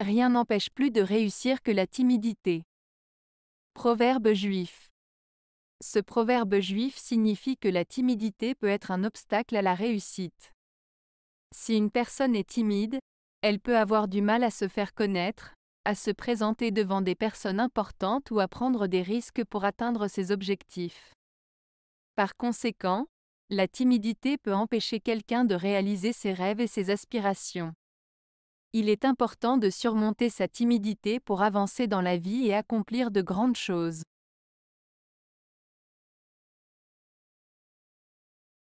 Rien n'empêche plus de réussir que la timidité. Proverbe juif. Ce proverbe juif signifie que la timidité peut être un obstacle à la réussite. Si une personne est timide, elle peut avoir du mal à se faire connaître, à se présenter devant des personnes importantes ou à prendre des risques pour atteindre ses objectifs. Par conséquent, la timidité peut empêcher quelqu'un de réaliser ses rêves et ses aspirations il est important de surmonter sa timidité pour avancer dans la vie et accomplir de grandes choses.